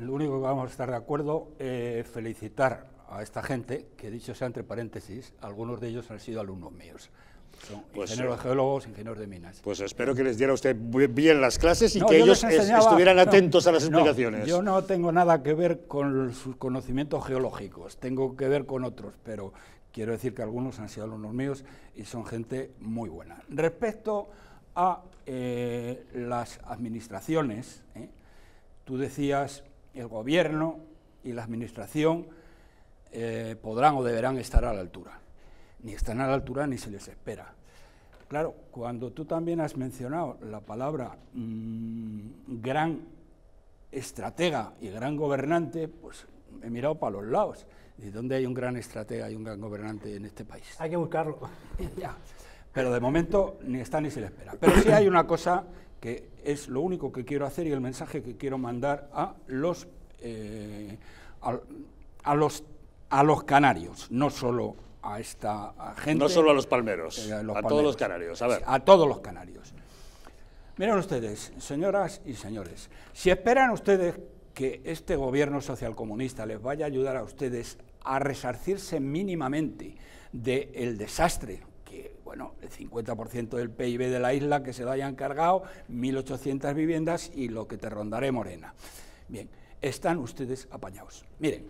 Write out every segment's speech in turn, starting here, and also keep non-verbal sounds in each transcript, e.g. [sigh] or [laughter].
lo único que vamos a estar de acuerdo es eh, felicitar a esta gente, que dicho sea entre paréntesis, algunos de ellos han sido alumnos míos. Son pues, ingenieros eh, geólogos, ingenieros de minas. Pues espero que les diera usted bien las clases y que ellos estuvieran atentos a las explicaciones. yo no tengo nada que ver con sus conocimientos geológicos, tengo que ver con otros, pero quiero decir que algunos han sido alumnos míos y son gente muy buena. Respecto a eh, las administraciones, tú decías el gobierno y la administración eh, podrán o deberán estar a la altura. Ni están a la altura ni se les espera. Claro, cuando tú también has mencionado la palabra mm, gran estratega y gran gobernante, pues he mirado para los lados. de dónde hay un gran estratega y un gran gobernante en este país? Hay que buscarlo. [laughs] Pero de momento ni está ni se le espera. Pero sí hay una cosa que es lo único que quiero hacer y el mensaje que quiero mandar a los, eh, a, los, a los canarios, no solo a esta gente. No solo a los palmeros, eh, a, todos los canarios. A, todos los canarios. Miren ustedes, señoras y señores, si esperan ustedes que este gobierno socialcomunista les vaya a ayudar a ustedes a resarcirse mínimamente del desastre bueno, el 50% del PIB de la isla que se lo hayan cargado, 1.800 viviendas y lo que te rondaré Morena. Bien, están ustedes apañados. Miren,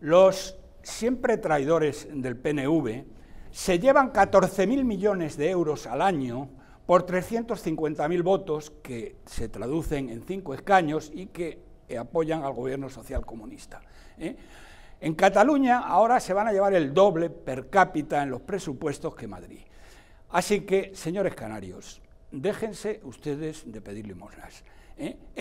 los siempre traidores del PNV se llevan 14.000 millones de euros al año por 350.000 votos que se traducen en cinco escaños y que apoyan al gobierno social comunista. ¿eh? En Cataluña ahora se van a llevar el doble per cápita en los presupuestos que Madrid. Así que, señores canarios, déjense ustedes de pedir limosnas. ¿eh?